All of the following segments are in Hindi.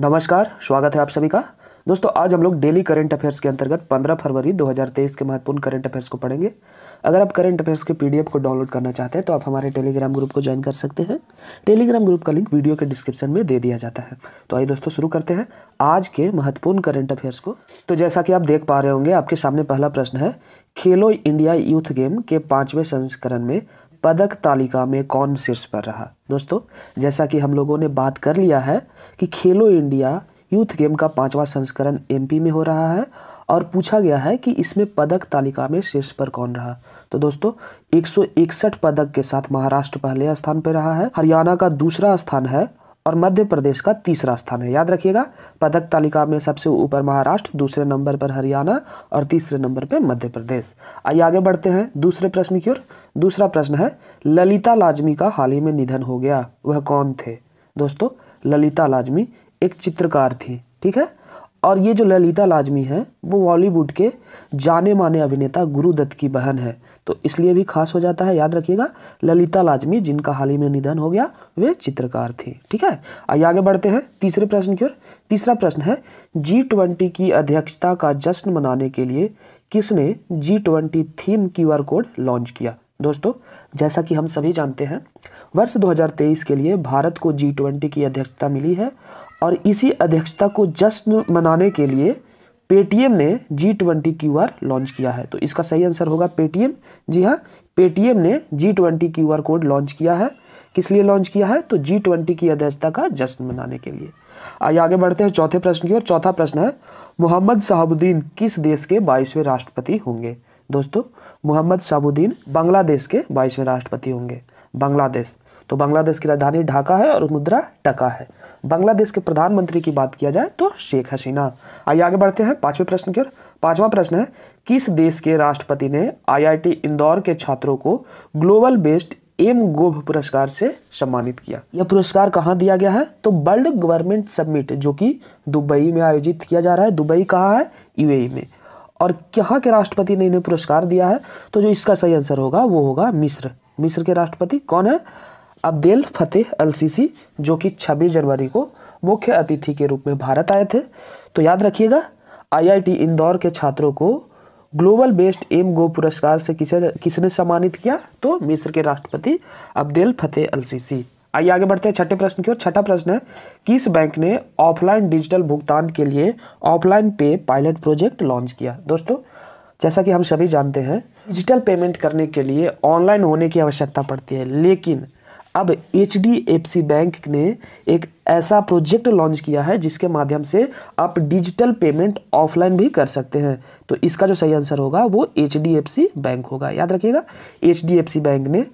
नमस्कार स्वागत है आप सभी का दोस्तों आज हम लोग डेली करंट अफेयर्स के अंतर्गत 15 फरवरी 2023 के महत्वपूर्ण करंट अफेयर्स को पढ़ेंगे अगर आप करंट अफेयर्स के पीडीएफ को डाउनलोड करना चाहते हैं तो आप हमारे टेलीग्राम ग्रुप को ज्वाइन कर सकते हैं टेलीग्राम ग्रुप का लिंक वीडियो के डिस्क्रिप्शन में दे दिया जाता है तो आइए दोस्तों शुरू करते हैं आज के महत्वपूर्ण करंट अफेयर्स को तो जैसा कि आप देख पा रहे होंगे आपके सामने पहला प्रश्न है खेलो इंडिया यूथ गेम के पाँचवें संस्करण में पदक तालिका में कौन शीर्ष पर रहा दोस्तों जैसा कि हम लोगों ने बात कर लिया है कि खेलो इंडिया यूथ गेम का पांचवा संस्करण एमपी में हो रहा है और पूछा गया है कि इसमें पदक तालिका में शीर्ष पर कौन रहा तो दोस्तों एक पदक के साथ महाराष्ट्र पहले स्थान पर रहा है हरियाणा का दूसरा स्थान है और मध्य प्रदेश का तीसरा स्थान है याद रखिएगा पदक तालिका में सबसे ऊपर महाराष्ट्र दूसरे नंबर पर हरियाणा और तीसरे नंबर पर मध्य प्रदेश आइए आगे बढ़ते हैं दूसरे प्रश्न की ओर दूसरा प्रश्न है ललिता लाजमी का हाल ही में निधन हो गया वह कौन थे दोस्तों ललिता लाजमी एक चित्रकार थी ठीक है और ये जो ललिता लाजमी है वो बॉलीवुड के जाने माने अभिनेता गुरुदत्त की बहन है तो इसलिए भी खास हो जाता है याद रखिएगा ललिता लाजमी जिनका हाल ही में निधन हो गया वे चित्रकार थी ठीक है आइए आगे बढ़ते हैं तीसरे प्रश्न की ओर तीसरा प्रश्न है जी ट्वेंटी की अध्यक्षता का जश्न मनाने के लिए किसने G twenty theme Q R code launch किया दोस्तों जैसा कि हम सभी जानते हैं वर्ष 2023 के लिए भारत को जी ट्वेंटी की अध्यक्षता मिली है और इसी अध्यक्षता को जश्न मनाने के लिए पेटीएम ने G twenty Q R launch किया है तो इसका सही आंसर होगा पेटीएम जी हाँ पेटीएम ने G twenty Q R code launch किया है किस लिए लॉन्च किया है तो जी ट्वेंटी की अध्यक्षता का जश्न मनाने के लिए आइए आगे बढ़ते हैं चौथे प्रश्न की और चौथा प्रश्न है मोहम्मद शहाबुद्दीन किस देश के बाईसवें राष्ट्रपति होंगे दोस्तों मोहम्मद शाबुद्दीन बांग्लादेश के बाईसवें राष्ट्रपति होंगे बांग्लादेश तो बांग्लादेश की राजधानी ढाका है और मुद्रा टका है बांग्लादेश के प्रधानमंत्री की बात किया जाए तो शेख हसीना आइए आगे बढ़ते हैं पांचवें प्रश्न की ओर पांचवा प्रश्न है किस देश के राष्ट्रपति ने आईआईटी इंदौर के छात्रों को ग्लोबल बेस्ड एम गोभ पुरस्कार से सम्मानित किया यह पुरस्कार कहाँ दिया गया है तो वर्ल्ड गवर्नमेंट सबमिट जो कि दुबई में आयोजित किया जा रहा है दुबई कहाँ है यूएई में और कहाँ के राष्ट्रपति ने इन्हें पुरस्कार दिया है तो जो इसका सही आंसर होगा वो होगा मिस्र मिस्र के राष्ट्रपति कौन है अब्देल फतेह अल सीसी जो कि 26 जनवरी को मुख्य अतिथि के रूप में भारत आए थे तो याद रखिएगा आईआईटी इंदौर के छात्रों को ग्लोबल बेस्ड एम गो पुरस्कार से किसे किसने सम्मानित किया तो मिस्र के राष्ट्रपति अब्देल फतेह अल सीसी आइए आगे बढ़ते हैं छठे प्रश्न की ओर छठा प्रश्न है किस बैंक ने ऑफलाइन डिजिटल भुगतान के लिए ऑफलाइन पे पायलट प्रोजेक्ट लॉन्च किया दोस्तों जैसा कि हम सभी जानते हैं डिजिटल पेमेंट करने के लिए ऑनलाइन होने की आवश्यकता पड़ती है लेकिन अब एच बैंक ने एक ऐसा प्रोजेक्ट लॉन्च किया है जिसके माध्यम से आप डिजिटल पेमेंट ऑफलाइन भी कर सकते हैं तो इसका जो सही आंसर होगा वो एच बैंक होगा याद रखिएगा एच बैंक ने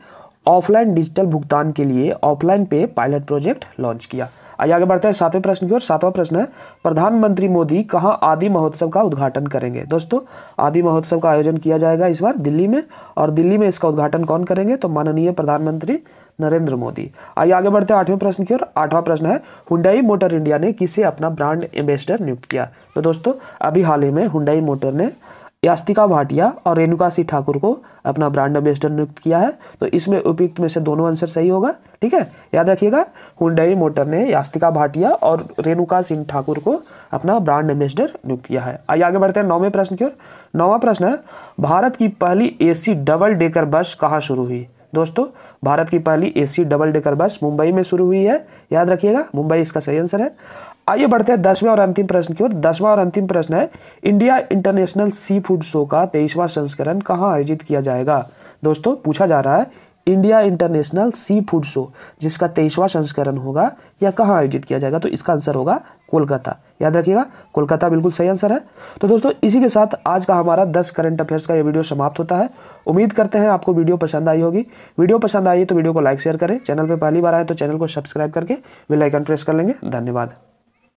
ऑफलाइन डिजिटल भुगतान के लिए ऑफलाइन पे पायलट प्रोजेक्ट लॉन्च किया आइए आगे बढ़ते हैं सातवें प्रश्न की ओर सातवां प्रश्न है प्रधानमंत्री मोदी कहाँ आदि महोत्सव का उद्घाटन करेंगे दोस्तों आदि महोत्सव का आयोजन किया जाएगा इस बार दिल्ली में और दिल्ली में इसका उद्घाटन कौन करेंगे तो माननीय प्रधानमंत्री नरेंद्र मोदी आइए आगे बढ़ते हैं आठवें प्रश्न की ओर आठवां प्रश्न है हुंडई मोटर इंडिया ने किसे अपना ब्रांड एम्बेसडर नियुक्त किया तो दोस्तों अभी हाल ही में हुंडई मोटर ने यास्तिका भाटिया और रेणुका सिंह ठाकुर को अपना ब्रांड एम्बेसडर नियुक्त किया है तो इसमें उपयुक्त में से दोनों आंसर सही होगा ठीक है याद रखिएगा हुडई मोटर ने यास्तिका भाटिया और रेणुका सिंह ठाकुर को अपना ब्रांड एम्बेसडर नियुक्त किया है आइए आगे बढ़ते हैं नौवें प्रश्न की ओर नौवा प्रश्न है भारत की पहली ए डबल डेकर बस कहाँ शुरू हुई दोस्तों भारत की पहली AC double decker bus Mumbai में शुरू हुई है याद रखिएगा मुंबई इसका सही आंसर है आइए बढ़ते हैं दसवें और अंतिम प्रश्न की ओर दसवां और अंतिम प्रश्न है India international seafood show का तेईसवां संस्करण कहाँ आयोजित किया जाएगा दोस्तों पूछा जा रहा है India international seafood show जिसका तेईसवां संस्करण होगा या कहाँ आयोजित किया जाएगा तो इसका आंसर होगा कोलकाता याद रखिएगा कोलकाता बिल्कुल सही आंसर है तो दोस्तों इसी के साथ आज का हमारा 10 करंट अफेयर्स का ये वीडियो समाप्त होता है उम्मीद करते हैं आपको वीडियो पसंद आई होगी वीडियो पसंद आई तो वीडियो को लाइक शेयर करें चैनल पर पहली बार आए तो चैनल को सब्सक्राइब करके वेलाइकन प्रेस कर लेंगे धन्यवाद